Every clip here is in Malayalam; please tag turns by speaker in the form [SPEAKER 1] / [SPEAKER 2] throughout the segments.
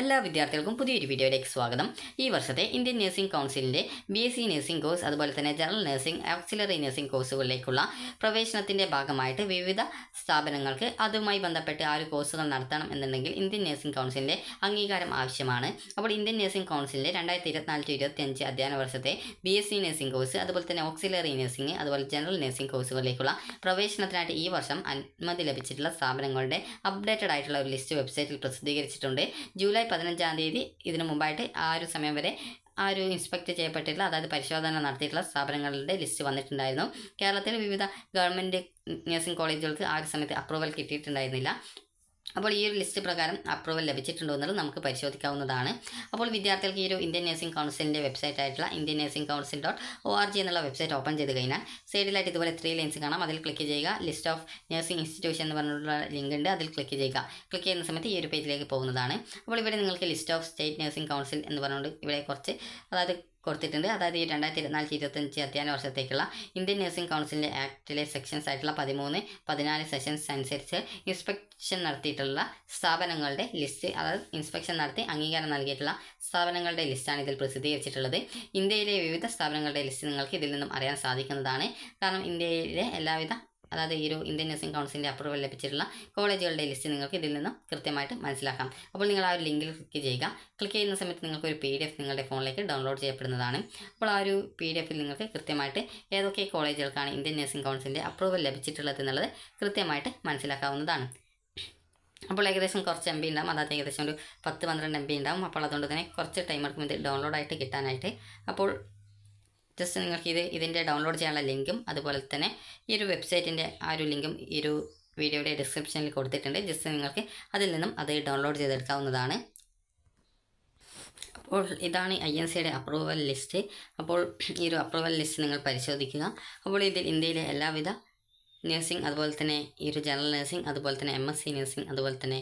[SPEAKER 1] എല്ലാ വിദ്യാർത്ഥികൾക്കും പുതിയൊരു വീഡിയോയിലേക്ക് സ്വാഗതം ഈ വർഷത്തെ ഇന്ത്യൻ നഴ്സിംഗ് കൗൺസിലിൻ്റെ B S C nursing course അതുപോലെ തന്നെ ജനറൽ നഴ്സിംഗ് ആക്സിലറി നഴ്സിംഗ് കോഴ്സുകളിലേക്കുള്ള പ്രവേശനത്തിൻ്റെ ഭാഗമായിട്ട് വിവിധ സ്ഥാപനങ്ങൾക്ക് അതുമായി ബന്ധപ്പെട്ട് ആ ഒരു കോഴ്സുകൾ നടത്തണം എന്നുണ്ടെങ്കിൽ ഇന്ത്യൻ നഴ്സിംഗ് കൗൺസിലിൻ്റെ അംഗീകാരം ആവശ്യമാണ് അപ്പോൾ ഇന്ത്യൻ നഴ്സിംഗ് കൗൺസിലിൻ്റെ രണ്ടായിരത്തി ഇരുപത്തിനാല് ടു ഇരുപത്തിയഞ്ച് അധ്യയന വർഷത്തെ B S C nursing course അതുപോലെ തന്നെ ഓക്സിലറി നഴ്സിംഗ് അതുപോലെ ജനറൽ നഴ്സിംഗ് കോഴ്സുകളിലേക്കുള്ള പ്രവേശനത്തിനായിട്ട് ഈ വർഷം അനുമതി ലഭിച്ചിട്ടുള്ള സ്ഥാപനങ്ങളുടെ അപ്ഡേറ്റഡ് ആയിട്ടുള്ള ഒരു ലിസ്റ്റ് വെബ്സൈറ്റിൽ പ്രസിദ്ധീകരിച്ചിട്ടുണ്ട് ജൂലൈ ജൂലൈ പതിനഞ്ചാം തീയതി ഇതിനു മുമ്പായിട്ട് ആ ഒരു സമയം വരെ ആ ഒരു ഇൻസ്പെക്ട് ചെയ്യപ്പെട്ടിട്ടുള്ള അതായത് പരിശോധന നടത്തിയിട്ടുള്ള സ്ഥാപനങ്ങളുടെ ലിസ്റ്റ് വന്നിട്ടുണ്ടായിരുന്നു കേരളത്തിലെ വിവിധ ഗവൺമെൻറ് നഴ്സിംഗ് കോളേജുകൾക്ക് ആ ഒരു സമയത്ത് അപ്രൂവൽ കിട്ടിയിട്ടുണ്ടായിരുന്നില്ല അപ്പോൾ ഈ ഒരു ലിസ്റ്റ് പ്രകാരം അപ്രൂവൽ ലഭിച്ചിട്ടുണ്ടോ എന്നുള്ളത് നമുക്ക് പരിശോധിക്കാവുന്നതാണ് അപ്പോൾ വിദ്യാർത്ഥികൾക്ക് ഈ ഒരു ഇന്ത്യൻ നഴ്സിംഗ് കൗൺസിലിൻ്റെ വെബ്സൈറ്റ് ആയിട്ടുള്ള Indian nursing council dot O R G എന്നുള്ള വെബ്സൈറ്റ് ഓപ്പൺ ചെയ്ത് കഴിഞ്ഞാൽ സൈഡിലായിട്ട് ഇതുപോലെ ത്രീ ലൈൻസ് കാണാം അതിൽ ക്ലിക്ക് ചെയ്യുക ലിസ്റ്റ് ഓഫ് നഴ്സിംഗ് ഇൻസ്റ്റിറ്റ്യൂഷൻ എന്ന് പറഞ്ഞിട്ടുള്ള ലിങ്ക് ഉണ്ട് അതിൽ ക്ലിക്ക് ചെയ്യുക ക്ലിക്ക് ചെയ്യുന്ന സമയത്ത് ഈ ഒരു പേജിലേക്ക് പോകുന്നതാണ് അപ്പോൾ ഇവിടെ നിങ്ങൾക്ക് list of state nursing council എന്ന് പറഞ്ഞുകൊണ്ട് ഇവിടെ കുറച്ച് അതായത് കൊടുത്തിട്ടുണ്ട് അതായത് ഈ രണ്ടായിരത്തി ഇരുപത്തിനാല് ഇരുപത്തഞ്ച് അധ്യയന വർഷത്തേക്കുള്ള ഇന്ത്യൻ നഴ്സിംഗ് കൗൺസിലിൻ്റെ ആക്ടിലെ സെക്ഷൻസ് ആയിട്ടുള്ള പതിമൂന്ന് പതിനാല് സെഷൻസ് അനുസരിച്ച് ഇൻസ്പെക്ഷൻ നടത്തിയിട്ടുള്ള സ്ഥാപനങ്ങളുടെ ലിസ്റ്റ് അതായത് ഇൻസ്പെക്ഷൻ നടത്തി അംഗീകാരം നൽകിയിട്ടുള്ള സ്ഥാപനങ്ങളുടെ ലിസ്റ്റാണ് ഇതിൽ പ്രസിദ്ധീകരിച്ചിട്ടുള്ളത് ഇന്ത്യയിലെ വിവിധ സ്ഥാപനങ്ങളുടെ ലിസ്റ്റ് നിങ്ങൾക്ക് ഇതിൽ നിന്നും അറിയാൻ സാധിക്കുന്നതാണ് കാരണം ഇന്ത്യയിലെ എല്ലാവിധ അതായത് ഈ ഒരു ഇന്ത്യൻ നഴ്സിംഗ് കൗൺസിലിൻ്റെ അപ്രൂവൽ ലഭിച്ചിട്ടുള്ള കോളേജുകളുടെ ലിസ്റ്റ് നിങ്ങൾക്ക് ഇതിൽ നിന്നും കൃത്യമായിട്ട് മനസ്സിലാക്കാം അപ്പോൾ നിങ്ങൾ ആ ഒരു ലിങ്കിൽ ക്ലിക്ക് ചെയ്യുക ക്ലിക്ക് ചെയ്യുന്ന സമയത്ത് നിങ്ങൾക്ക് ഒരു പി ഡി എഫ് നിങ്ങളുടെ ഫോണിലേക്ക് ഡൗൺലോഡ് ചെയ്യപ്പെടുന്നതാണ് അപ്പോൾ ആ ഒരു പി ഡി എഫിൽ നിങ്ങൾക്ക് കൃത്യമായിട്ട് ഏതൊക്കെ കോളേജുകൾക്കാണ് ഇന്ത്യൻ നഴ്സിംഗ് കൗൺസിലിൻ്റെ അപ്രൂവൽ ലഭിച്ചിട്ടുള്ളത് എന്നുള്ളത് കൃത്യമായിട്ട് മനസ്സിലാക്കാവുന്നതാണ് അപ്പോൾ ഏകദേശം കുറച്ച് എം ബി ഉണ്ടാവും അതായത് ഏകദേശം ഒരു പത്ത് പന്ത്രണ്ട് എം ബി ഉണ്ടാവും അപ്പോൾ അതുകൊണ്ട് തന്നെ കുറച്ച് ടൈം എടുക്കും ഇത് ഡൗൺലോഡ് ആയിട്ട് കിട്ടാനായിട്ട് അപ്പോൾ ജസ്റ്റ് നിങ്ങൾക്ക് ഇത് ഇതിൻ്റെ ഡൗൺലോഡ് ചെയ്യാനുള്ള ലിങ്കും അതുപോലെ തന്നെ ഈ ഒരു വെബ്സൈറ്റിൻ്റെ ആ ഒരു ലിങ്കും ഈ ഒരു വീഡിയോയുടെ ഡിസ്ക്രിപ്ഷനിൽ കൊടുത്തിട്ടുണ്ട് ജസ്റ്റ് നിങ്ങൾക്ക് അതിൽ നിന്നും അത് ഡൗൺലോഡ് ചെയ്തെടുക്കാവുന്നതാണ് അപ്പോൾ ഇതാണ് ഐ എൻ സിയുടെ അപ്രൂവൽ ലിസ്റ്റ് അപ്പോൾ ഈ ഒരു അപ്രൂവൽ ലിസ്റ്റ് നിങ്ങൾ പരിശോധിക്കുക അപ്പോൾ ഇതിൽ ഇന്ത്യയിലെ എല്ലാവിധ നഴ്സിംഗ് അതുപോലെ തന്നെ ഈ ഒരു ജനറൽ നഴ്സിംഗ് അതുപോലെ തന്നെ എം എസ് സി നഴ്സിംഗ് അതുപോലെ തന്നെ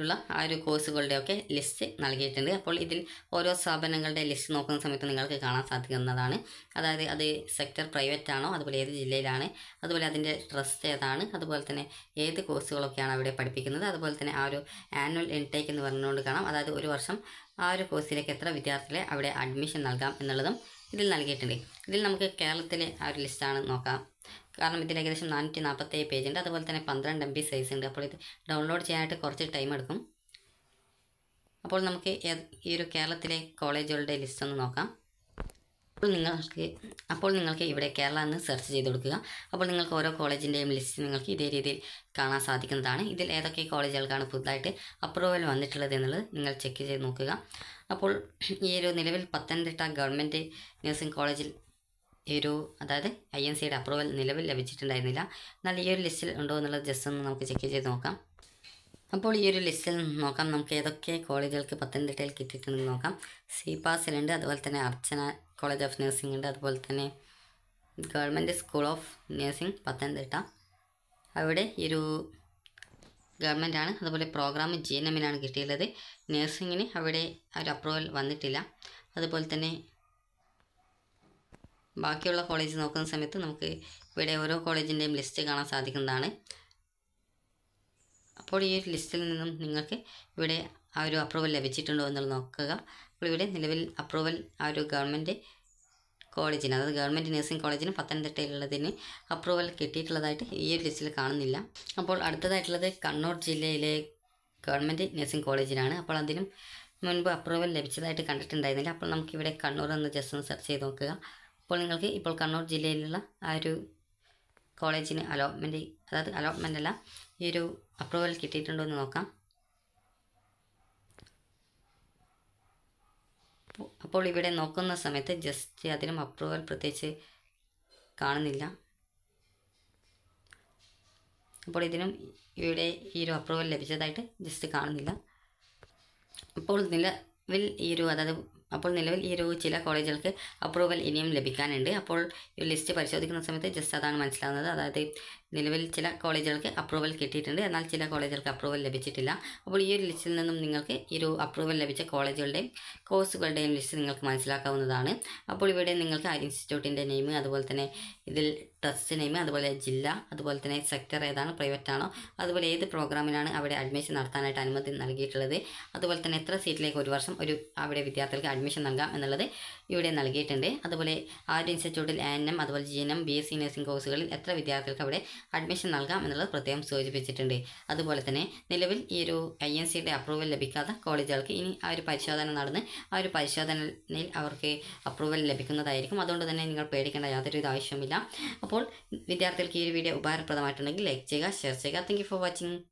[SPEAKER 1] ഉള്ള ആ ഒരു കോഴ്സുകളുടെയൊക്കെ ലിസ്റ്റ് നൽകിയിട്ടുണ്ട് അപ്പോൾ ഇതിൽ ഓരോ സ്ഥാപനങ്ങളുടെ ലിസ്റ്റ് നോക്കുന്ന സമയത്ത് നിങ്ങൾക്ക് കാണാൻ സാധിക്കുന്നതാണ് അതായത് അത് സെക്ടർ പ്രൈവറ്റ് ആണോ അതുപോലെ ഏത് ജില്ലയിലാണ് അതുപോലെ അതിൻ്റെ ട്രസ്റ്റ് ഏതാണ് അതുപോലെ തന്നെ ഏത് കോഴ്സുകളൊക്കെയാണ് അവിടെ പഠിപ്പിക്കുന്നത് അതുപോലെ തന്നെ ആ ഒരു ആനുവൽ ഇൻടേക്ക് എന്ന് പറഞ്ഞുകൊണ്ട് കാണാം അതായത് ഒരു വർഷം ആ ഒരു കോഴ്സിലേക്ക് എത്ര വിദ്യാർത്ഥികളെ അവിടെ അഡ്മിഷൻ നൽകാം എന്നുള്ളതും ഇതിൽ നൽകിയിട്ടുണ്ട് ഇതിൽ നമുക്ക് കേരളത്തിലെ ആ ഒരു ലിസ്റ്റാണ് നോക്കാം കാരണം ഇതിൽ ഏകദേശം നാനൂറ്റി നാൽപ്പത്തേഴ് പേജ് ഉണ്ട് അതുപോലെ തന്നെ പന്ത്രണ്ട് എം ബി സൈസ് ഉണ്ട് അപ്പോൾ ഇത് ഡൗൺലോഡ് ചെയ്യാനായിട്ട് കുറച്ച് ടൈം എടുക്കും അപ്പോൾ നമുക്ക് ഈ ഒരു കേരളത്തിലെ കോളേജുകളുടെ ലിസ്റ്റ് ഒന്ന് നോക്കാം അപ്പോൾ നിങ്ങൾക്ക് അപ്പോൾ നിങ്ങൾക്ക് ഇവിടെ കേരള എന്ന് സെർച്ച് ചെയ്ത് കൊടുക്കുക അപ്പോൾ നിങ്ങൾക്ക് ഓരോ കോളേജിൻ്റെയും ലിസ്റ്റ് നിങ്ങൾക്ക് ഇതേ രീതിയിൽ കാണാൻ സാധിക്കുന്നതാണ് ഇതിൽ ഏതൊക്കെ കോളേജുകൾക്കാണ് പുതുതായിട്ട് അപ്രൂവൽ വന്നിട്ടുള്ളത് എന്നുള്ളത് നിങ്ങൾ ചെക്ക് ചെയ്ത് നോക്കുക അപ്പോൾ ഈ ഒരു നിലവിൽ പത്തനംതിട്ട ഗവൺമെൻറ് നഴ്സിംഗ് കോളേജിൽ ഈ ഒരു അതായത് ഐ എൻ സിയുടെ അപ്രൂവൽ നിലവിൽ ലഭിച്ചിട്ടുണ്ടായിരുന്നില്ല എന്നാൽ ഈ ഒരു ലിസ്റ്റിൽ ഉണ്ടോ എന്നുള്ളത് ജസ്റ്റ് ഒന്ന് നമുക്ക് ചെക്ക് ചെയ്ത് നോക്കാം അപ്പോൾ ഈ ഒരു ലിസ്റ്റിൽ നോക്കാം നമുക്ക് ഏതൊക്കെ കോളേജുകൾക്ക് പത്തനംതിട്ടയിൽ കിട്ടിയിട്ടുണ്ടെന്ന് നോക്കാം സി പാസിലുണ്ട് അതുപോലെ തന്നെ അർച്ചന കോളേജ് ഓഫ് നഴ്സിംഗ് ഉണ്ട് അതുപോലെ തന്നെ government school of nursing Pathanamthitta അവിടെ ഈ ഒരു ഗവൺമെൻറ് ആണ് അതുപോലെ പ്രോഗ്രാം ജി എൻ എമ്മിനാണ് കിട്ടിയിട്ടുള്ളത് നഴ്സിങ്ങിന് അവിടെ ഒരു അപ്രൂവൽ വന്നിട്ടില്ല അതുപോലെ തന്നെ ബാക്കിയുള്ള കോളേജ് നോക്കുന്ന സമയത്ത് നമുക്ക് ഇവിടെ ഓരോ കോളേജിൻ്റെയും ലിസ്റ്റ് കാണാൻ സാധിക്കുന്നതാണ് അപ്പോൾ ഈ ഒരു ലിസ്റ്റിൽ നിന്നും നിങ്ങൾക്ക് ഇവിടെ ആ ഒരു അപ്രൂവൽ ലഭിച്ചിട്ടുണ്ടോ എന്നുള്ളത് നോക്കുക അപ്പോൾ ഇവിടെ നിലവിൽ അപ്രൂവൽ ആ ഒരു ഗവൺമെൻറ് കോളേജിന് അതായത് ഗവൺമെൻറ് നഴ്സിംഗ് കോളേജിന് പത്തനംതിട്ടയിലുള്ളതിന് അപ്രൂവൽ കിട്ടിയിട്ടുള്ളതായിട്ട് ഈ ഒരു ലിസ്റ്റിൽ കാണുന്നില്ല അപ്പോൾ അടുത്തതായിട്ടുള്ളത് കണ്ണൂർ ജില്ലയിലെ ഗവൺമെൻറ് നഴ്സിംഗ് കോളേജിനാണ് അപ്പോൾ അതിനും മുൻപ് അപ്രൂവൽ ലഭിച്ചതായിട്ട് കണ്ടിട്ടുണ്ടായിരുന്നില്ല അപ്പോൾ നമുക്കിവിടെ കണ്ണൂർ എന്ന് ജസ്റ്റ് ഒന്ന് സെർച്ച് ചെയ്ത് നോക്കുക അപ്പോൾ നിങ്ങൾക്ക് ഇപ്പോൾ കണ്ണൂർ ജില്ലയിലുള്ള ആ ഒരു കോളേജിന് അലോട്ട്മെൻ്റ് അതായത് അലോട്ട്മെൻ്റ് അല്ല ഈ ഒരു അപ്രൂവൽ കിട്ടിയിട്ടുണ്ടോ എന്ന് നോക്കാം അപ്പോൾ ഇവിടെ നോക്കുന്ന സമയത്ത് ജസ്റ്റ് അതിനും അപ്രൂവൽ പ്രത്യേകിച്ച് കാണുന്നില്ല അപ്പോൾ ഇതിനും ഇവിടെ ഈ ഒരു അപ്രൂവൽ ലഭിച്ചതായിട്ട് ജസ്റ്റ് കാണുന്നില്ല അപ്പോൾ നിലവിൽ ഈ ഒരു അതായത് അപ്പോൾ നിലവിൽ ഈ ഒരു ചില കോളേജുകൾക്ക് അപ്രൂവൽ ഇനിയും ലഭിക്കാനുണ്ട് അപ്പോൾ ഈ ലിസ്റ്റ് പരിശോധിക്കുന്ന സമയത്ത് ജസ്റ്റ് അതാണ് മനസ്സിലാവുന്നത് അതായത് നിലവിൽ ചില കോളേജുകൾക്ക് അപ്രൂവൽ കിട്ടിയിട്ടുണ്ട് എന്നാൽ ചില കോളേജുകൾക്ക് അപ്രൂവൽ ലഭിച്ചിട്ടില്ല അപ്പോൾ ഈ ഒരു ലിസ്റ്റിൽ നിന്നും നിങ്ങൾക്ക് ഈ ഒരു അപ്രൂവൽ ലഭിച്ച കോളേജുകളുടെയും കോഴ്സുകളുടെയും ലിസ്റ്റ് നിങ്ങൾക്ക് മനസ്സിലാക്കാവുന്നതാണ് അപ്പോൾ ഇവിടെ നിങ്ങൾക്ക് ആ ഇൻസ്റ്റിറ്റ്യൂട്ടിൻ്റെ നെയിം അതുപോലെ തന്നെ ഇതിൽ ട്രസ്റ്റ് നെയിം അതുപോലെ ജില്ല അതുപോലെ തന്നെ സെക്ടർ ഏതാണ് പ്രൈവറ്റ് ആണോ അതുപോലെ ഏത് പ്രോഗ്രാമിലാണ് അവിടെ അഡ്മിഷൻ നടത്താനായിട്ട് അനുമതി നൽകിയിട്ടുള്ളത് അതുപോലെ തന്നെ എത്ര സീറ്റിലേക്ക് ഒരു വർഷം ഒരു അവിടെ വിദ്യാർത്ഥികൾക്ക് അഡ്മിഷൻ നൽകാം എന്നുള്ളത് ഇവിടെ നൽകിയിട്ടുണ്ട് അതുപോലെ ആ ഇൻസ്റ്റിറ്റ്യൂട്ടിൽ എൻ എം അതുപോലെ G N M B S C nursing കോഴ്സുകളിൽ എത്ര വിദ്യാർത്ഥികൾക്ക് അവിടെ അഡ്മിഷൻ നൽകാം എന്നുള്ളത് പ്രത്യേകം സൂചിപ്പിച്ചിട്ടുണ്ട് അതുപോലെ തന്നെ നിലവിൽ ഈ ഒരു ഐ എൻ സിയുടെ അപ്രൂവൽ ലഭിക്കാത്ത കോളേജുകൾക്ക് ഇനി ആ ഒരു പരിശോധന നടന്ന് ആ ഒരു പരിശോധനയിൽ അവർക്ക് അപ്രൂവൽ ലഭിക്കുന്നതായിരിക്കും അതുകൊണ്ട് തന്നെ നിങ്ങൾ പേടിക്കേണ്ട യാതൊരുവിധ ആവശ്യമില്ല അപ്പോൾ വിദ്യാർത്ഥികൾക്ക് ഈ ഒരു വീഡിയോ ഉപകാരപ്രദമായിട്ടുണ്ടെങ്കിൽ ലൈക്ക് ചെയ്യുക ഷെയർ ചെയ്യുക താങ്ക് ഫോർ വാച്ചിങ്